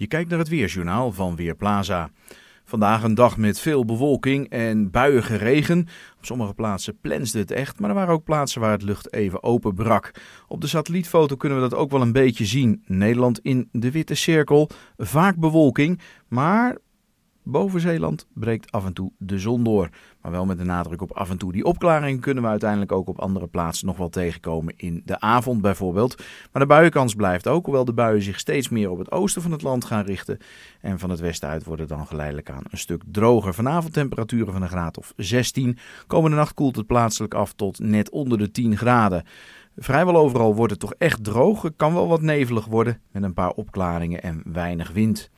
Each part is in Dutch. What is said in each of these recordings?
Je kijkt naar het weerjournaal van Weerplaza. Vandaag een dag met veel bewolking en buiige regen. Op sommige plaatsen plensde het echt, maar er waren ook plaatsen waar het lucht even open brak. Op de satellietfoto kunnen we dat ook wel een beetje zien. Nederland in de witte cirkel, vaak bewolking, maar Boven Zeeland breekt af en toe de zon door. Maar wel met de nadruk op af en toe. Die opklaring kunnen we uiteindelijk ook op andere plaatsen nog wel tegenkomen. In de avond bijvoorbeeld. Maar de buienkans blijft ook. Hoewel de buien zich steeds meer op het oosten van het land gaan richten. En van het westen uit worden dan geleidelijk aan een stuk droger. Vanavond temperaturen van een graad of 16. Komende nacht koelt het plaatselijk af tot net onder de 10 graden. Vrijwel overal wordt het toch echt droog. Het kan wel wat nevelig worden met een paar opklaringen en weinig wind.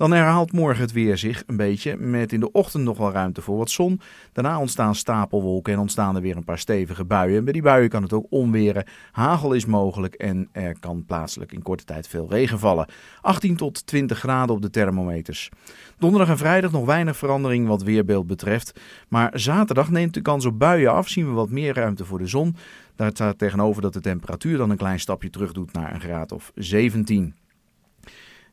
Dan herhaalt morgen het weer zich een beetje, met in de ochtend nog wel ruimte voor wat zon. Daarna ontstaan stapelwolken en ontstaan er weer een paar stevige buien. Bij die buien kan het ook onweren, hagel is mogelijk en er kan plaatselijk in korte tijd veel regen vallen. 18 tot 20 graden op de thermometers. Donderdag en vrijdag nog weinig verandering wat weerbeeld betreft. Maar zaterdag neemt de kans op buien af, zien we wat meer ruimte voor de zon. Daar staat tegenover dat de temperatuur dan een klein stapje terug doet naar een graad of 17.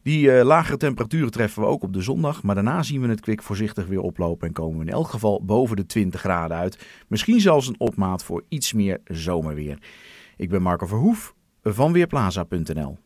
Die eh, lagere temperaturen treffen we ook op de zondag. Maar daarna zien we het kwik voorzichtig weer oplopen. En komen we in elk geval boven de 20 graden uit. Misschien zelfs een opmaat voor iets meer zomerweer. Ik ben Marco Verhoef van Weerplaza.nl.